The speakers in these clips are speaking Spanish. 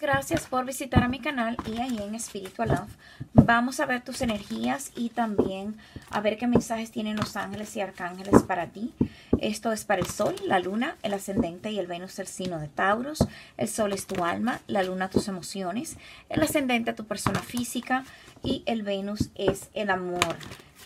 gracias por visitar a mi canal y ahí en Spiritual Love. Vamos a ver tus energías y también a ver qué mensajes tienen los ángeles y arcángeles para ti. Esto es para el sol, la luna, el ascendente y el Venus, el signo de Tauros. El sol es tu alma, la luna tus emociones, el ascendente tu persona física y el Venus es el amor.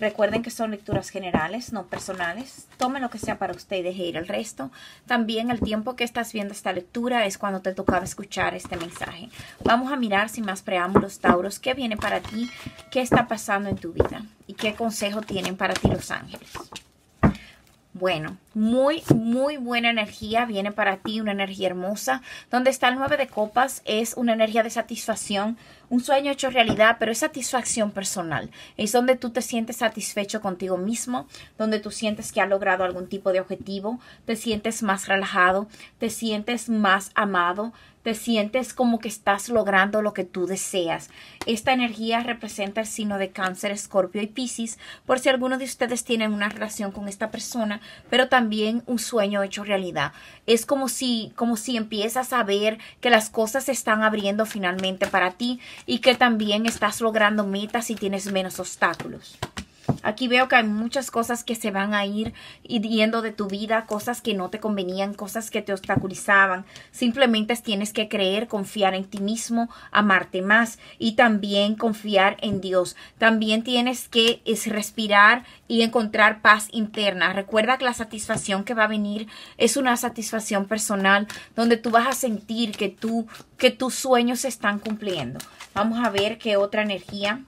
Recuerden que son lecturas generales, no personales. Tome lo que sea para usted y deje ir el resto. También el tiempo que estás viendo esta lectura es cuando te tocaba escuchar este mensaje. Vamos a mirar sin más preámbulos, Tauros, qué viene para ti, qué está pasando en tu vida y qué consejo tienen para ti los ángeles. Bueno, muy, muy buena energía viene para ti, una energía hermosa. Donde está el 9 de copas es una energía de satisfacción, un sueño hecho realidad, pero es satisfacción personal. Es donde tú te sientes satisfecho contigo mismo, donde tú sientes que ha logrado algún tipo de objetivo, te sientes más relajado, te sientes más amado, te sientes como que estás logrando lo que tú deseas. Esta energía representa el signo de cáncer, escorpio y piscis, por si alguno de ustedes tienen una relación con esta persona, pero también un sueño hecho realidad. Es como si, como si empiezas a ver que las cosas se están abriendo finalmente para ti y que también estás logrando metas y tienes menos obstáculos. Aquí veo que hay muchas cosas que se van a ir yendo de tu vida, cosas que no te convenían, cosas que te obstaculizaban. Simplemente tienes que creer, confiar en ti mismo, amarte más y también confiar en Dios. También tienes que respirar y encontrar paz interna. Recuerda que la satisfacción que va a venir es una satisfacción personal donde tú vas a sentir que tú que tus sueños se están cumpliendo. Vamos a ver qué otra energía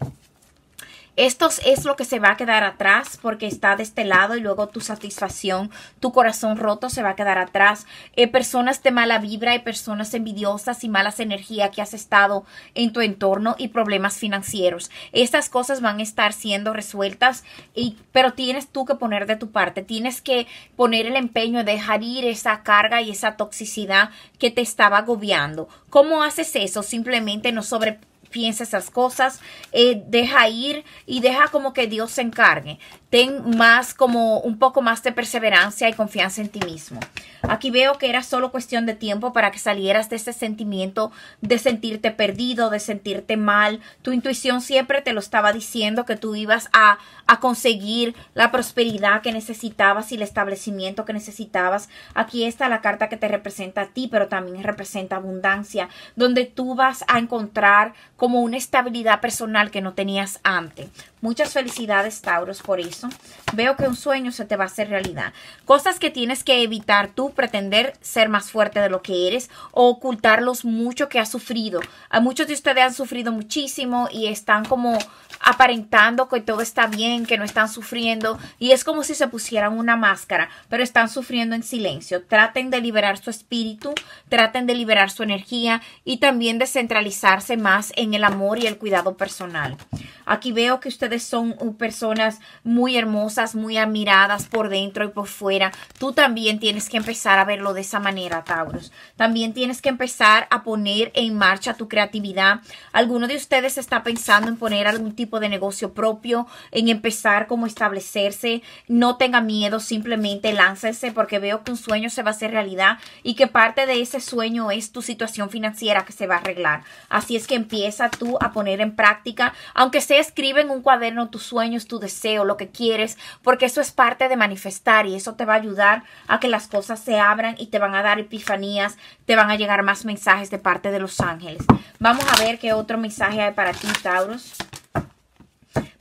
esto es lo que se va a quedar atrás porque está de este lado y luego tu satisfacción, tu corazón roto se va a quedar atrás. Eh, personas de mala vibra y personas envidiosas y malas energías que has estado en tu entorno y problemas financieros. Estas cosas van a estar siendo resueltas, y, pero tienes tú que poner de tu parte. Tienes que poner el empeño de dejar ir esa carga y esa toxicidad que te estaba agobiando. ¿Cómo haces eso? Simplemente no sobre piensa esas cosas, eh, deja ir y deja como que Dios se encargue. Ten más como un poco más de perseverancia y confianza en ti mismo. Aquí veo que era solo cuestión de tiempo para que salieras de ese sentimiento de sentirte perdido, de sentirte mal. Tu intuición siempre te lo estaba diciendo que tú ibas a, a conseguir la prosperidad que necesitabas y el establecimiento que necesitabas. Aquí está la carta que te representa a ti, pero también representa abundancia, donde tú vas a encontrar como una estabilidad personal que no tenías antes. Muchas felicidades, Tauros, por eso. Veo que un sueño se te va a hacer realidad. Cosas que tienes que evitar tú, pretender ser más fuerte de lo que eres o ocultar los mucho que has sufrido. A muchos de ustedes han sufrido muchísimo y están como aparentando que todo está bien, que no están sufriendo y es como si se pusieran una máscara, pero están sufriendo en silencio. Traten de liberar su espíritu, traten de liberar su energía y también de centralizarse más en el amor y el cuidado personal. Aquí veo que ustedes son personas muy hermosas, muy admiradas por dentro y por fuera. Tú también tienes que empezar a verlo de esa manera, Taurus. También tienes que empezar a poner en marcha tu creatividad. Alguno de ustedes está pensando en poner algún tipo de negocio propio, en empezar como establecerse. No tenga miedo, simplemente láncense porque veo que un sueño se va a hacer realidad y que parte de ese sueño es tu situación financiera que se va a arreglar. Así es que empieza tú a poner en práctica, aunque sea escribe en un cuaderno tus sueños, tu deseo, lo que quieres, porque eso es parte de manifestar y eso te va a ayudar a que las cosas se abran y te van a dar epifanías, te van a llegar más mensajes de parte de los ángeles. Vamos a ver qué otro mensaje hay para ti, Tauros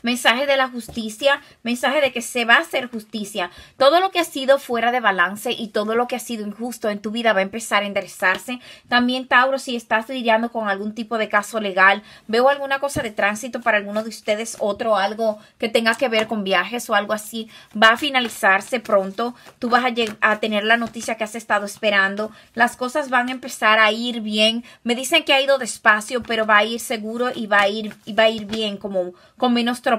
mensaje de la justicia, mensaje de que se va a hacer justicia. Todo lo que ha sido fuera de balance y todo lo que ha sido injusto en tu vida va a empezar a enderezarse. También, Tauro, si estás lidiando con algún tipo de caso legal, veo alguna cosa de tránsito para alguno de ustedes, otro algo que tenga que ver con viajes o algo así, va a finalizarse pronto. Tú vas a, tener la noticia que has estado esperando. Las cosas van a empezar a ir bien. Me dicen que ha ido despacio, pero va a ir seguro y va a ir, va a ir bien, como con menos trabajo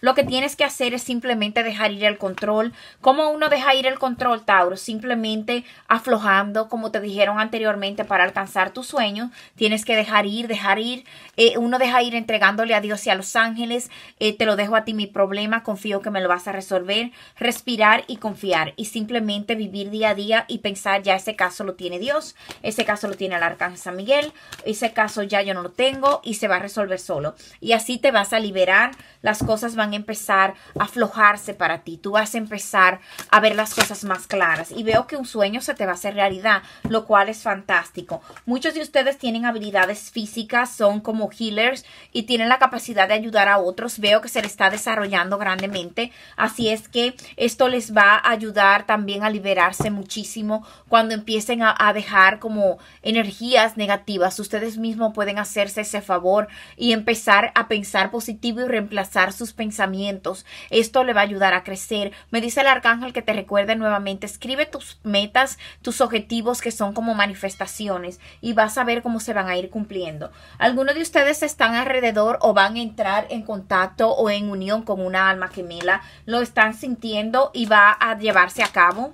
lo que tienes que hacer es simplemente dejar ir el control. como uno deja ir el control, Tauro? Simplemente aflojando, como te dijeron anteriormente, para alcanzar tus sueños. Tienes que dejar ir, dejar ir. Eh, uno deja ir entregándole a Dios y a los ángeles. Eh, te lo dejo a ti mi problema, confío que me lo vas a resolver. Respirar y confiar y simplemente vivir día a día y pensar ya ese caso lo tiene Dios, ese caso lo tiene el Arcángel San Miguel, ese caso ya yo no lo tengo y se va a resolver solo. Y así te vas a liberar las cosas van a empezar a aflojarse para ti. Tú vas a empezar a ver las cosas más claras. Y veo que un sueño se te va a hacer realidad, lo cual es fantástico. Muchos de ustedes tienen habilidades físicas, son como healers y tienen la capacidad de ayudar a otros. Veo que se les está desarrollando grandemente. Así es que esto les va a ayudar también a liberarse muchísimo cuando empiecen a, a dejar como energías negativas. Ustedes mismos pueden hacerse ese favor y empezar a pensar positivo y reemplazar sus pensamientos. Esto le va a ayudar a crecer. Me dice el arcángel que te recuerde nuevamente, escribe tus metas, tus objetivos que son como manifestaciones y vas a ver cómo se van a ir cumpliendo. Algunos de ustedes están alrededor o van a entrar en contacto o en unión con una alma gemela, lo están sintiendo y va a llevarse a cabo.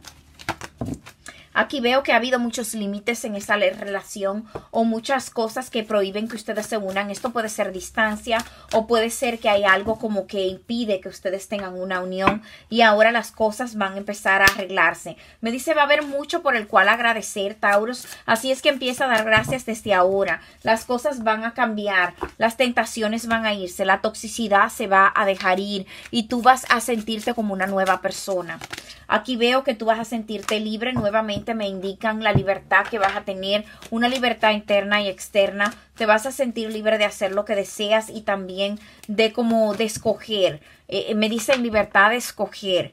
Aquí veo que ha habido muchos límites en esta relación o muchas cosas que prohíben que ustedes se unan. Esto puede ser distancia o puede ser que hay algo como que impide que ustedes tengan una unión y ahora las cosas van a empezar a arreglarse. Me dice va a haber mucho por el cual agradecer, Taurus. Así es que empieza a dar gracias desde ahora. Las cosas van a cambiar, las tentaciones van a irse, la toxicidad se va a dejar ir y tú vas a sentirte como una nueva persona. Aquí veo que tú vas a sentirte libre nuevamente me indican la libertad que vas a tener, una libertad interna y externa. Te vas a sentir libre de hacer lo que deseas y también de como de escoger. Eh, eh, me dicen libertad de escoger.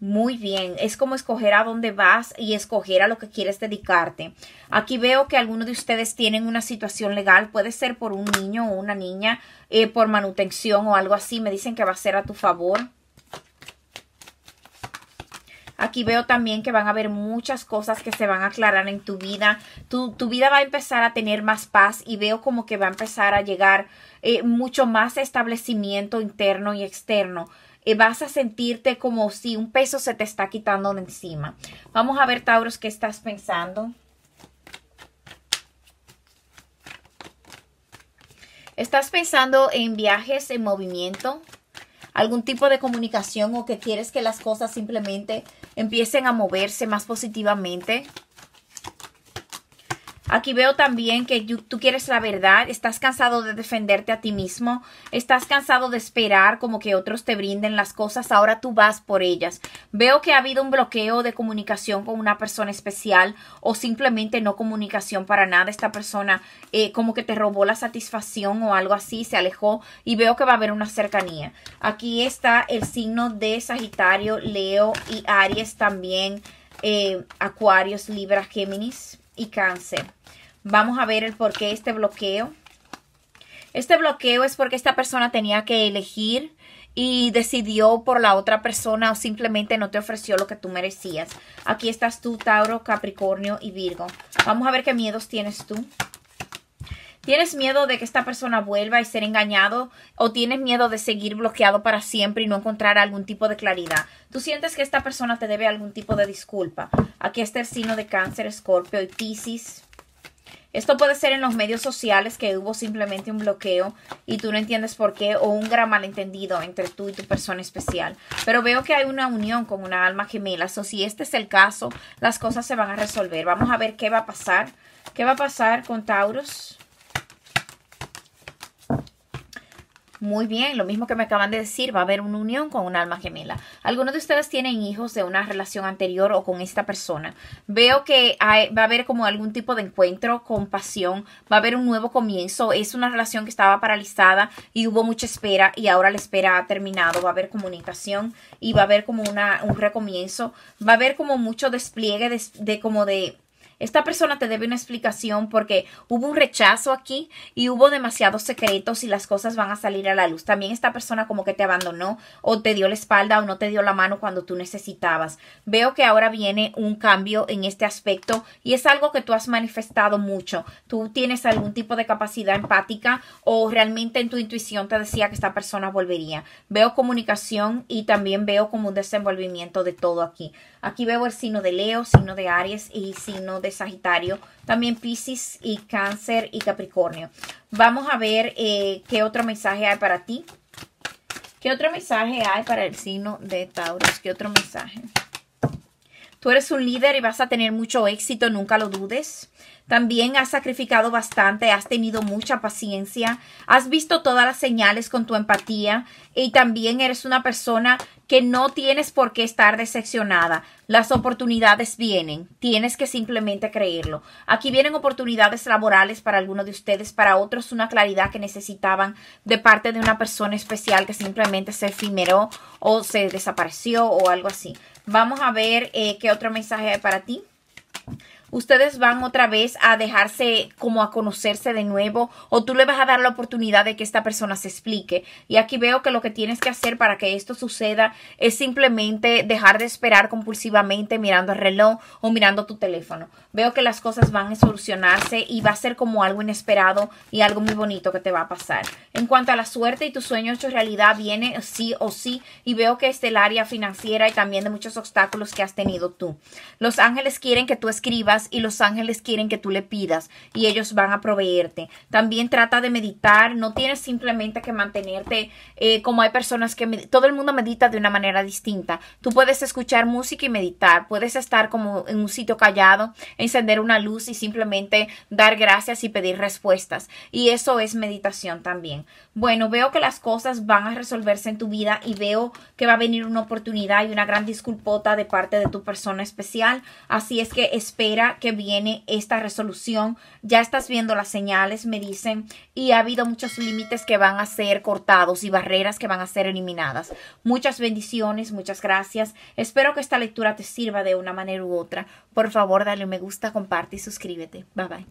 Muy bien, es como escoger a dónde vas y escoger a lo que quieres dedicarte. Aquí veo que algunos de ustedes tienen una situación legal, puede ser por un niño o una niña, eh, por manutención o algo así, me dicen que va a ser a tu favor. Aquí veo también que van a haber muchas cosas que se van a aclarar en tu vida. Tu, tu vida va a empezar a tener más paz y veo como que va a empezar a llegar eh, mucho más establecimiento interno y externo eh, vas a sentirte como si un peso se te está quitando de encima. Vamos a ver, Tauros, qué estás pensando. ¿Estás pensando en viajes, en movimiento? algún tipo de comunicación o que quieres que las cosas simplemente empiecen a moverse más positivamente, Aquí veo también que tú quieres la verdad, estás cansado de defenderte a ti mismo, estás cansado de esperar como que otros te brinden las cosas, ahora tú vas por ellas. Veo que ha habido un bloqueo de comunicación con una persona especial o simplemente no comunicación para nada. Esta persona eh, como que te robó la satisfacción o algo así, se alejó y veo que va a haber una cercanía. Aquí está el signo de Sagitario, Leo y Aries también. Eh, Acuarios, Libra, Géminis cáncer. Vamos a ver el por qué este bloqueo. Este bloqueo es porque esta persona tenía que elegir y decidió por la otra persona o simplemente no te ofreció lo que tú merecías. Aquí estás tú, Tauro, Capricornio y Virgo. Vamos a ver qué miedos tienes tú. ¿Tienes miedo de que esta persona vuelva y ser engañado? ¿O tienes miedo de seguir bloqueado para siempre y no encontrar algún tipo de claridad? ¿Tú sientes que esta persona te debe algún tipo de disculpa? Aquí está el signo de cáncer, escorpio y piscis. Esto puede ser en los medios sociales que hubo simplemente un bloqueo y tú no entiendes por qué o un gran malentendido entre tú y tu persona especial. Pero veo que hay una unión con una alma gemela. O si este es el caso, las cosas se van a resolver. Vamos a ver qué va a pasar. ¿Qué va a pasar con Taurus? Muy bien, lo mismo que me acaban de decir, va a haber una unión con un alma gemela. Algunos de ustedes tienen hijos de una relación anterior o con esta persona. Veo que va a haber como algún tipo de encuentro con pasión, va a haber un nuevo comienzo. Es una relación que estaba paralizada y hubo mucha espera y ahora la espera ha terminado. Va a haber comunicación y va a haber como una, un recomienzo. Va a haber como mucho despliegue de como de esta persona te debe una explicación porque hubo un rechazo aquí y hubo demasiados secretos y las cosas van a salir a la luz. También esta persona como que te abandonó o te dio la espalda o no te dio la mano cuando tú necesitabas. Veo que ahora viene un cambio en este aspecto y es algo que tú has manifestado mucho. Tú tienes algún tipo de capacidad empática o realmente en tu intuición te decía que esta persona volvería. Veo comunicación y también veo como un desenvolvimiento de todo aquí. Aquí veo el signo de Leo, signo de Aries y signo de Sagitario, también Pisces y Cáncer y Capricornio. Vamos a ver eh, qué otro mensaje hay para ti. ¿Qué otro mensaje hay para el signo de Taurus? ¿Qué otro mensaje? Tú eres un líder y vas a tener mucho éxito, nunca lo dudes. También has sacrificado bastante, has tenido mucha paciencia, has visto todas las señales con tu empatía y también eres una persona que no tienes por qué estar decepcionada. Las oportunidades vienen, tienes que simplemente creerlo. Aquí vienen oportunidades laborales para algunos de ustedes, para otros una claridad que necesitaban de parte de una persona especial que simplemente se efimeró o se desapareció o algo así. Vamos a ver eh, qué otro mensaje hay para ti ustedes van otra vez a dejarse como a conocerse de nuevo o tú le vas a dar la oportunidad de que esta persona se explique. Y aquí veo que lo que tienes que hacer para que esto suceda es simplemente dejar de esperar compulsivamente mirando el reloj o mirando tu teléfono. Veo que las cosas van a solucionarse y va a ser como algo inesperado y algo muy bonito que te va a pasar. En cuanto a la suerte y tu sueño hecho realidad viene sí o sí y veo que es este del área financiera y también de muchos obstáculos que has tenido tú. Los ángeles quieren que tú escribas y los ángeles quieren que tú le pidas y ellos van a proveerte. También trata de meditar, no tienes simplemente que mantenerte eh, como hay personas que todo el mundo medita de una manera distinta. Tú puedes escuchar música y meditar, puedes estar como en un sitio callado, encender una luz y simplemente dar gracias y pedir respuestas. Y eso es meditación también. Bueno, veo que las cosas van a resolverse en tu vida y veo que va a venir una oportunidad y una gran disculpota de parte de tu persona especial. Así es que espera que viene esta resolución, ya estás viendo las señales, me dicen, y ha habido muchos límites que van a ser cortados y barreras que van a ser eliminadas. Muchas bendiciones, muchas gracias. Espero que esta lectura te sirva de una manera u otra. Por favor, dale un me gusta, comparte y suscríbete. Bye bye.